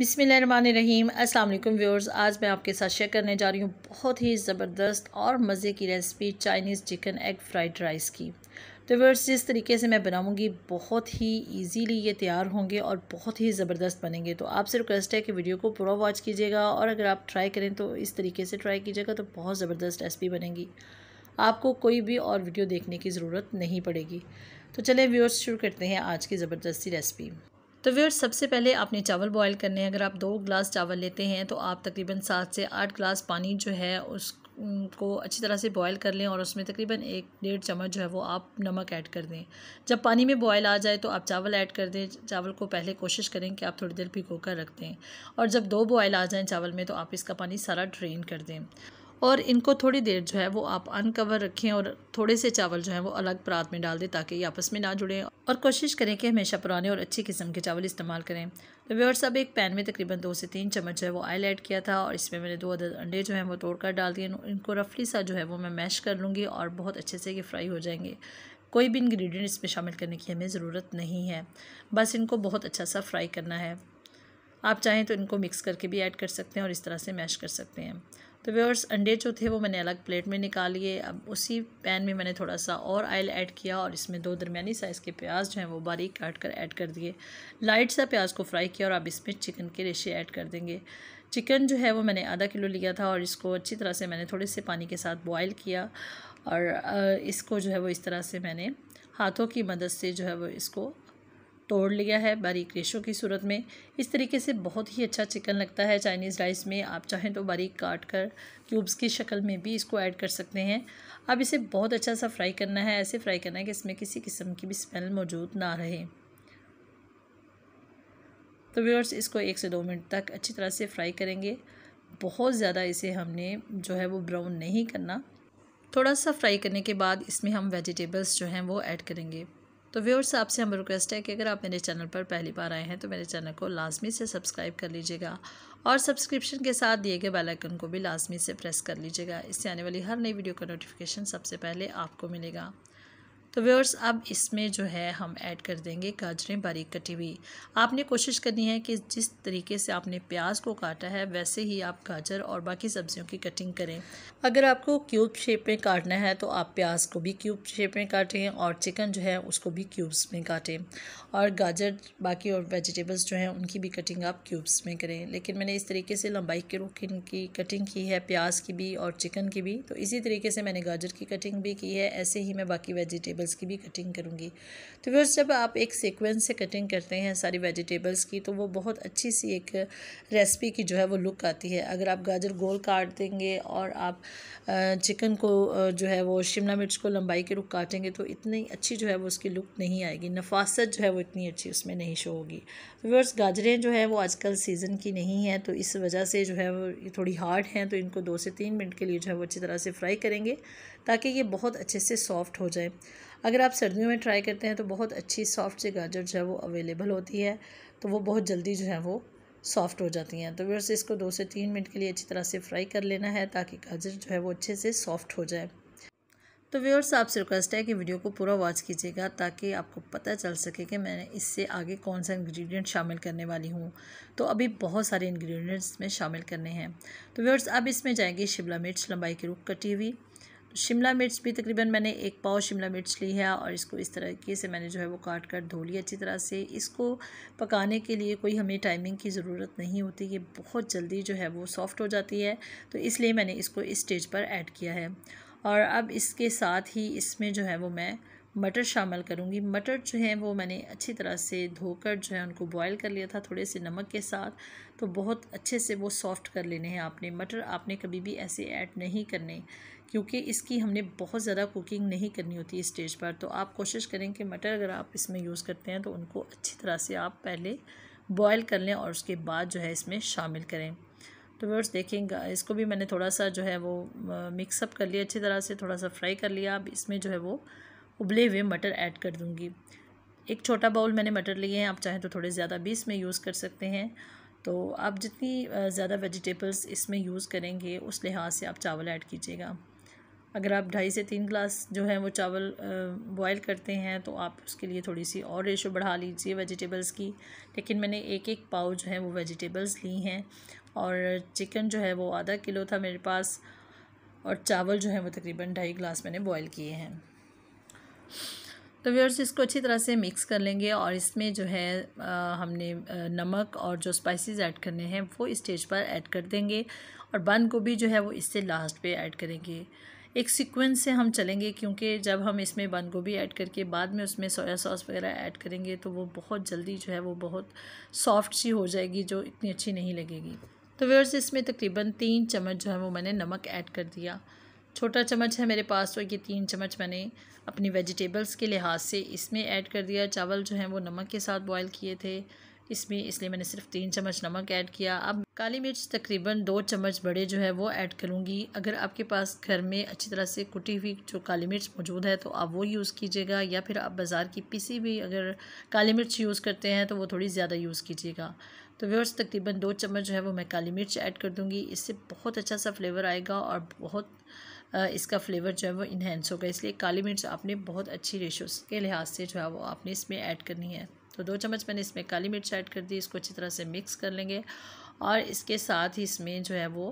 बिसमीम अल्लाम व्यूअर्स आज मैं आपके साथ शेयर करने जा रही हूँ बहुत ही ज़बरदस्त और मज़े की recipe Chinese chicken egg fried rice की तो व्यूअर्स जिस तरीके से मैं बनाऊँगी बहुत ही इजीली ये तैयार होंगे और बहुत ही ज़बरदस्त बनेंगे तो आपसे रिक्वेस्ट है कि वीडियो को पूरा वॉच कीजिएगा और अगर आप ट्राई करें तो इस तरीके से ट्राई कीजिएगा तो बहुत ज़बरदस्त रेसिपी बनेगी आपको कोई भी और वीडियो देखने की ज़रूरत नहीं पड़ेगी तो चले व्यूअर्स शुरू करते हैं आज की ज़बरदस्ती रेसिपी तो व्यवर्स सबसे पहले आपने चावल बॉयल करने हैं अगर आप दो ग्लास चावल लेते हैं तो आप तकरीबन सात से आठ ग्लास पानी जो है उस को अच्छी तरह से बॉयल कर लें और उसमें तकरीबन एक डेढ़ चम्मच जो है वो आप नमक ऐड कर दें जब पानी में बॉयल आ जाए तो आप चावल ऐड कर दें चावल को पहले कोशिश करें कि आप थोड़ी देर भिगो कर रख दें और जब दो बॉयल आ जाएँ चावल में तो आप इसका पानी सारा ड्रेन कर दें और इनको थोड़ी देर जो है वो आप अनकवर रखें और थोड़े से चावल जो है वो अलग परात में डाल दें ताकि ये आपस में ना जुड़ें और कोशिश करें कि हमेशा पुराने और अच्छी किस्म के चावल इस्तेमाल करें तो व्यवर्स अब एक पैन में तकरीबन दो से तीन चम्मच जो है वो ऑयल ऐड किया था और इसमें मैंने दो अदर अंडे जो है वो तोड़कर डाल दिए इनको रफली सा जो है वो मैं मैश कर लूँगी और बहुत अच्छे से ये फ्राई हो जाएंगे कोई भी इंग्रेडिएंट इसमें शामिल करने की हमें ज़रूरत नहीं है बस इनको बहुत अच्छा सा फ्राई करना है आप चाहें तो इनको मिक्स करके भी ऐड कर सकते हैं और इस तरह से मैश कर सकते हैं तो व्यवर्स अंडे जो थे वो मैंने अलग प्लेट में निकाल लिए अब उसी पैन में मैंने थोड़ा सा और आयल ऐड किया और इसमें दो दरमियानी साइज़ के प्याज जो हैं वो बारीक काट कर ऐड कर दिए लाइट सा प्याज को फ्राई किया और अब इसमें चिकन के रेशे ऐड कर देंगे चिकन जो है वो मैंने आधा किलो लिया था और इसको अच्छी तरह से मैंने थोड़े से पानी के साथ बॉयल किया और इसको जो है वो इस तरह से मैंने हाथों की मदद से जो है वो इसको तोड़ लिया है बारीक रेशों की सूरत में इस तरीके से बहुत ही अच्छा चिकन लगता है चाइनीज़ राइस में आप चाहें तो बारीक काट कर क्यूब्स की शक्ल में भी इसको ऐड कर सकते हैं अब इसे बहुत अच्छा सा फ्राई करना है ऐसे फ्राई करना है कि इसमें किसी किस्म की भी स्मेल मौजूद ना रहे तो व्यूअर्स इसको एक से दो मिनट तक अच्छी तरह से फ्राई करेंगे बहुत ज़्यादा इसे हमने जो है वो ब्राउन नहीं करना थोड़ा सा फ्राई करने के बाद इसमें हम वेजिटेबल्स जो हैं वो ऐड करेंगे तो व्यूअर्स आपसे हम रिक्वेस्ट है कि अगर आप मेरे चैनल पर पहली बार आए हैं तो मेरे चैनल को लाजमी से सब्सक्राइब कर लीजिएगा और सब्सक्रिप्शन के साथ दिए गए बेल आइकन को भी लाजमी से प्रेस कर लीजिएगा इससे आने वाली हर नई वीडियो का नोटिफिकेशन सबसे पहले आपको मिलेगा तो व्यवर्स अब इसमें जो है हम ऐड कर देंगे गाजरें बारीक कटी हुई आपने कोशिश करनी है कि जिस तरीके से आपने प्याज को काटा है वैसे ही आप गाजर और बाकी सब्जियों की कटिंग करें अगर आपको क्यूब शेप में काटना है तो आप प्याज को भी क्यूब शेप में काटें और चिकन जो है उसको भी क्यूब्स में काटें और गाजर बाकी और वेजिटेबल्स जो हैं उनकी भी कटिंग आप क्यूब्स में करें लेकिन मैंने इस तरीके से लंबाई के रुख की कटिंग की है प्याज की भी और चिकन की भी तो इसी तरीके से मैंने गाजर की कटिंग भी की है ऐसे ही मैं बाकी वेजिटेबल वेजिटेबल्स की भी कटिंग करूँगी तो फिर जब आप एक सीक्वेंस से कटिंग करते हैं सारी वेजिटेबल्स की तो वो बहुत अच्छी सी एक रेसिपी की जो है वो लुक आती है अगर आप गाजर गोल काट देंगे और आप चिकन को जो है वो शिमला मिर्च को लंबाई के रुख काटेंगे तो इतनी अच्छी जो है वो उसकी लुक नहीं आएगी नफासत जो है वो इतनी अच्छी उसमें नहीं शो होगी व्यवर्स तो गाजरें जो है वो आजकल सीज़न की नहीं है तो इस वजह से जो है वो थोड़ी हार्ड हैं तो इनको दो से तीन मिनट के लिए जो है वो अच्छी तरह से फ्राई करेंगे ताकि ये बहुत अच्छे से सॉफ्ट हो जाए अगर आप सर्दियों में ट्राई करते हैं तो बहुत अच्छी सॉफ्ट से गाजर जो है वो अवेलेबल होती है तो वो बहुत जल्दी जो है वो सॉफ्ट हो जाती हैं तो व्यर्स इसको दो से तीन मिनट के लिए अच्छी तरह से फ्राई कर लेना है ताकि गाजर जो है वो अच्छे से सॉफ्ट हो जाए तो व्यवर्स आपसे रिक्वेस्ट है कि वीडियो को पूरा वॉच कीजिएगा ताकि आपको पता चल सके कि मैंने इससे आगे कौन सा इंग्रेडिएंट शामिल करने वाली हूँ तो अभी बहुत सारे इंग्रेडिएंट्स में शामिल करने हैं तो व्यवर्स अब इसमें जाएंगे शिमला मिर्च लंबाई की रूप कटी हुई शिमला मिर्च भी तकरीबन मैंने एक पाव शिमला मिर्च ली है और इसको इस तरीके से मैंने जो है वो काट कर धो लिया अच्छी तरह से इसको पकाने के लिए कोई हमें टाइमिंग की ज़रूरत नहीं होती ये बहुत जल्दी जो है वो सॉफ़्ट हो जाती है तो इसलिए मैंने इसको इस स्टेज पर ऐड किया है और अब इसके साथ ही इसमें जो है वो मैं मटर शामिल करूँगी मटर जो है वो मैंने अच्छी तरह से धोकर जो है उनको बॉयल कर लिया था थोड़े से नमक के साथ तो बहुत अच्छे से वो सॉफ़्ट कर लेने हैं आपने मटर आपने कभी भी ऐसे ऐड नहीं करने क्योंकि इसकी हमने बहुत ज़्यादा कुकिंग नहीं करनी होती स्टेज पर तो आप कोशिश करें कि मटर अगर आप इसमें यूज़ करते हैं तो उनको अच्छी तरह से आप पहले बॉयल कर लें और उसके बाद जो है इसमें शामिल करें तो व्यवर्स देखेंगे इसको भी मैंने थोड़ा सा जो है वो मिक्सअप कर लिया अच्छी तरह से थोड़ा सा फ्राई कर लिया अब इसमें जो है वो उबले हुए मटर ऐड कर दूँगी एक छोटा बाउल मैंने मटर लिए हैं आप चाहें तो थोड़े ज़्यादा भी इसमें यूज़ कर सकते हैं तो आप जितनी ज़्यादा वेजिटेबल्स इसमें यूज़ करेंगे उस लिहाज से आप चावल ऐड कीजिएगा अगर आप ढाई से तीन ग्लास जो है वो चावल बॉयल करते हैं तो आप उसके लिए थोड़ी सी और रेशो बढ़ा लीजिए वेजिटेबल्स की लेकिन मैंने एक एक पाव जो है वो वेजिटेबल्स ली हैं और चिकन जो है वो आधा किलो था मेरे पास और चावल जो है वो तकरीबन ढाई ग्लास मैंने बॉयल किए हैं तो व्यवर्स इसको अच्छी तरह से मिक्स कर लेंगे और इसमें जो है आ, हमने नमक और जो स्पाइसेस ऐड करने हैं वो स्टेज पर ऐड कर देंगे और बंद गोभी जो है वो इससे लास्ट पे ऐड करेंगे एक सीक्वेंस से हम चलेंगे क्योंकि जब हम इसमें बंद गोभी ऐड करके बाद में उसमें सोया सॉस वगैरह ऐड करेंगे तो वो बहुत जल्दी जो है वो बहुत सॉफ्ट सी हो जाएगी जो इतनी अच्छी नहीं लगेगी तो व्यवर्स इसमें तकरीबन तीन चम्मच जो है वो मैंने नमक ऐड कर दिया छोटा चम्मच है मेरे पास तो ये तीन चम्मच मैंने अपनी वेजिटेबल्स के लिहाज से इसमें ऐड कर दिया चावल जो हैं वो नमक के साथ बॉयल किए थे इसमें इसलिए मैंने सिर्फ तीन चम्मच नमक ऐड किया अब काली मिर्च तकरीबन दो चम्मच बड़े जो है वो ऐड करूँगी अगर आपके पास घर में अच्छी तरह से कुटी हुई जो काली मिर्च मौजूद है तो आप वो यूज़ कीजिएगा या फिर आप बाज़ार की पीसी भी अगर काली मिर्च यूज़ करते हैं तो वो थोड़ी ज़्यादा यूज़ कीजिएगा तो व्यवर्स तकरीबन दो चम्मच जो है वो मैं काली मिर्च ऐड कर दूँगी इससे बहुत अच्छा सा फ्लेवर आएगा और बहुत इसका फ्लेवर जो है वो इन्हेंस होगा इसलिए काली मिर्च आपने बहुत अच्छी रेशोस के लिहाज से जो है वो आपने इसमें ऐड करनी है तो दो चम्मच मैंने इसमें काली मिर्च ऐड कर दी इसको अच्छी तरह से मिक्स कर लेंगे और इसके साथ ही इसमें जो है वो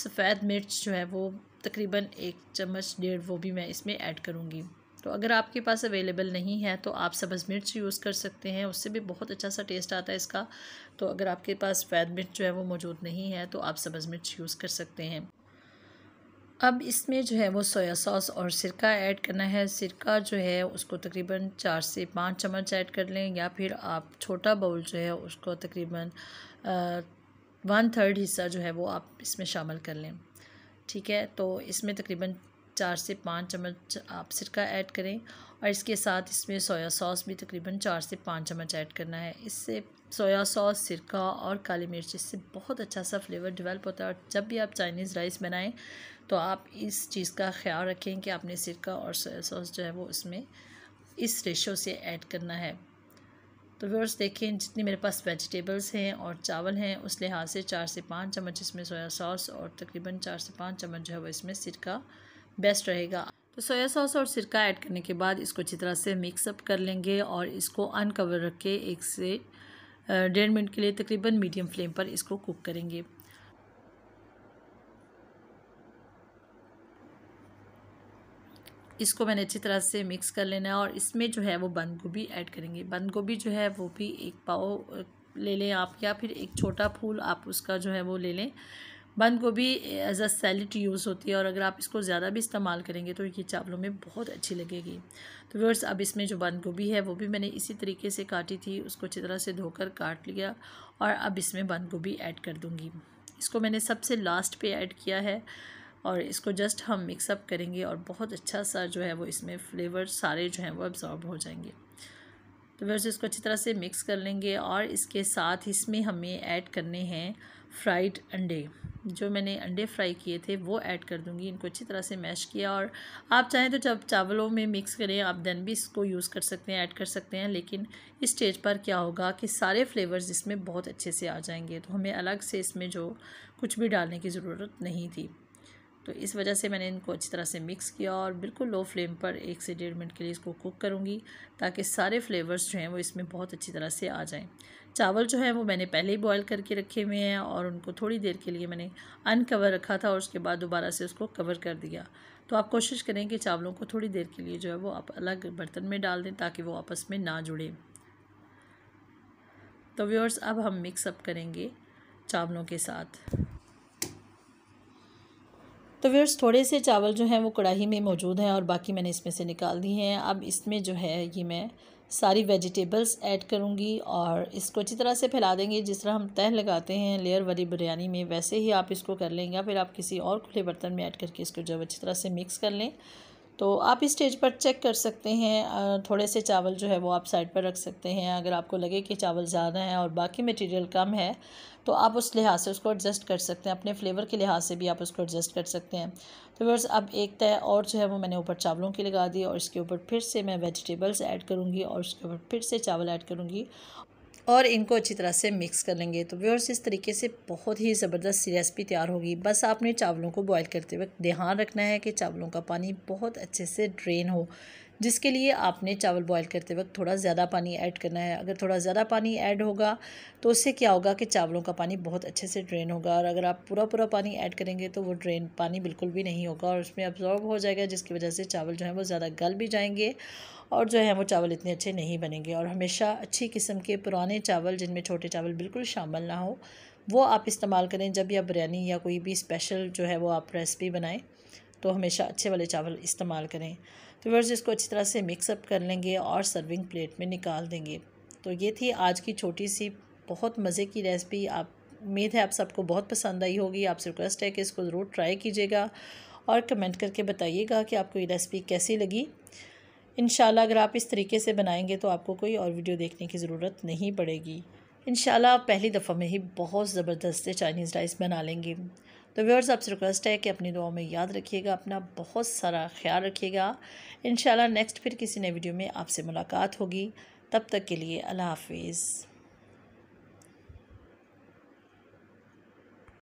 सफ़ेद मिर्च जो है वो तकरीबन एक चम्मच डेढ़ वो भी मैं इसमें ऐड करूँगी तो अगर आपके पास अवेलेबल नहीं है तो आप सब्ज़ मिर्च यूज़ कर सकते हैं उससे भी बहुत अच्छा सा टेस्ट आता है इसका तो अगर आपके पास फैद मिर्च जो है वो मौजूद नहीं है तो आप सब्ज़ मिर्च यूज़ कर सकते हैं अब इसमें जो है वो सोया सॉस और सिरका ऐड करना है सिरका जो है उसको तकरीबन चार से पाँच चम्मच ऐड कर लें या फिर आप छोटा बाउल जो है उसको तकरीबन वन थर्ड हिस्सा जो है वो आप इसमें शामिल कर लें ठीक है तो इसमें तकरीबन चार से पाँच चम्मच आप सिरका ऐड करें और इसके साथ इसमें सोया सॉस भी तकरीबन चार से पाँच चम्मच ऐड करना है इससे सोया सॉस सिरका और काली मिर्च इससे बहुत अच्छा सा फ्लेवर डेवलप होता है और जब भी आप चाइनीज़ राइस बनाएं तो आप इस चीज़ का ख्याल रखें कि आपने सिरका और सोया सॉस जो है वो इसमें इस रेशो से ऐड करना है तो व्यवर्स देखें जितनी मेरे पास वेजिटेबल्स हैं और चावल हैं उस लिहाज से चार से पाँच चम्मच इसमें सोया सॉस और तकरीबन चार से पाँच चम्मच जो है वो इसमें सिरका बेस्ट रहेगा तो सोया सॉस और सिरका ऐड करने के बाद इसको अच्छी तरह से मिक्सअप कर लेंगे और इसको अनकवर रख के एक से डेढ़ मिनट के लिए तकरीबन मीडियम फ्लेम पर इसको कुक करेंगे इसको मैंने अच्छी तरह से मिक्स कर लेना है और इसमें जो है वो बंद गोभी ऐड करेंगे बंद गोभी जो है वो भी एक पाव ले लें आप या फिर एक छोटा फूल आप उसका जो है वो ले लें बंद गोभी एज अ सैलड यूज़ होती है और अगर आप इसको ज़्यादा भी इस्तेमाल करेंगे तो ये चावलों में बहुत अच्छी लगेगी तो व्यवर्स अब इसमें जो बंद गोभी है वो भी मैंने इसी तरीके से काटी थी उसको अच्छी तरह से धोकर काट लिया और अब इसमें बंद गोभी ऐड कर दूँगी इसको मैंने सबसे लास्ट पे ऐड किया है और इसको जस्ट हम मिक्सअप करेंगे और बहुत अच्छा सा जो है वो इसमें फ्लेवर सारे जो हैं वो अब्ज़ॉर्ब हो जाएंगे तो वैसे इसको अच्छी तरह से मिक्स कर लेंगे और इसके साथ इसमें हमें ऐड करने हैं फ्राइड अंडे जो मैंने अंडे फ्राई किए थे वो ऐड कर दूंगी इनको अच्छी तरह से मैश किया और आप चाहें तो जब चावलों में मिक्स करें आप देन भी इसको यूज़ कर सकते हैं ऐड कर सकते हैं लेकिन इस स्टेज पर क्या होगा कि सारे फ्लेवर्स इसमें बहुत अच्छे से आ जाएंगे तो हमें अलग से इसमें जो कुछ भी डालने की ज़रूरत नहीं थी तो इस वजह से मैंने इनको अच्छी तरह से मिक्स किया और बिल्कुल लो फ्लेम पर एक से डेढ़ मिनट के लिए इसको कुक करूँगी ताकि सारे फ्लेवर्स जो हैं वो इसमें बहुत अच्छी तरह से आ जाएँ चावल जो है वो मैंने पहले ही बॉयल करके रखे हुए हैं और उनको थोड़ी देर के लिए मैंने अनकवर रखा था और उसके बाद दोबारा से उसको कवर कर दिया तो आप कोशिश करें कि चावलों को थोड़ी देर के लिए जो है वो आप अलग बर्तन में डाल दें ताकि वो आपस में ना जुड़े तो व्यूअर्स अब हम मिक्सअप करेंगे चावलों के साथ तो व्यवर्स थोड़े से चावल जो हैं वो कढ़ाई में मौजूद हैं और बाकी मैंने इसमें से निकाल दिए हैं अब इसमें जो है ये मैं सारी वेजिटेबल्स ऐड करूँगी और इसको अच्छी तरह से फैला देंगे जिस तरह हम तह लगाते हैं लेयर वाली बिरयानी में वैसे ही आप इसको कर लेंगे फिर आप किसी और खुले बर्तन में ऐड करके इसको जब अच्छी तरह से मिक्स कर लें तो आप इस स्टेज पर चेक कर सकते हैं थोड़े से चावल जो है वो आप साइड पर रख सकते हैं अगर आपको लगे कि चावल ज़्यादा हैं और बाकी मटेरियल कम है तो आप उस लिहाज से उसको एडजस्ट कर सकते हैं अपने फ्लेवर के लिहाज से भी आप उसको एडजस्ट कर सकते हैं तो बस अब एक तय और जो है वो मैंने ऊपर चावलों की लगा दी और इसके ऊपर फिर से मैं वेजिटेबल्स ऐड करूँगी और उसके ऊपर फिर से चावल ऐड करूँगी और इनको अच्छी तरह से मिक्स कर लेंगे तो व्यवर्स इस तरीके से बहुत ही ज़बरदस्त रेसिपी तैयार होगी बस आपने चावलों को बॉयल करते वक्त ध्यान रखना है कि चावलों का पानी बहुत अच्छे से ड्रेन हो जिसके लिए आपने चावल बॉयल करते वक्त थोड़ा ज़्यादा पानी ऐड करना है अगर थोड़ा ज़्यादा पानी ऐड होगा तो उससे क्या होगा कि चावलों का पानी बहुत अच्छे से ड्रेन होगा और अगर आप पूरा पूरा पानी ऐड करेंगे तो वो ड्रेन पानी बिल्कुल भी नहीं होगा और उसमें अब्जॉर्ब हो जाएगा जिसकी वजह से चावल जो है वो ज़्यादा गल भी जाएंगे और जो है वो चावल इतने अच्छे नहीं बनेंगे और हमेशा अच्छी किस्म के पुराने चावल जिनमें छोटे चावल बिल्कुल शामिल ना हो वो आप इस्तेमाल करें जब या आप बिरयानी या कोई भी स्पेशल जो है वो आप रेसिपी बनाएं तो हमेशा अच्छे वाले चावल इस्तेमाल करें तो वर्स इसको अच्छी तरह से मिक्सअप कर लेंगे और सर्विंग प्लेट में निकाल देंगे तो ये थी आज की छोटी सी बहुत मज़े की रेसिपी आप उम्मीद है आप सबको बहुत पसंद आई होगी आपसे रिक्वेस्ट है कि इसको ज़रूर ट्राई कीजिएगा और कमेंट करके बताइएगा कि आपको ये रेसिपी कैसी लगी इन अगर आप इस तरीके से बनाएंगे तो आपको कोई और वीडियो देखने की ज़रूरत नहीं पड़ेगी इन पहली दफ़ा में ही बहुत ज़बरदस्त चाइनीज़ राइस बना लेंगे तो व्यूअर्स आपसे रिक्वेस्ट है कि अपनी दुआ में याद रखिएगा अपना बहुत सारा ख्याल रखिएगा इन नेक्स्ट फिर किसी नए वीडियो में आपसे मुलाकात होगी तब तक के लिए अल्लाह हाफिज़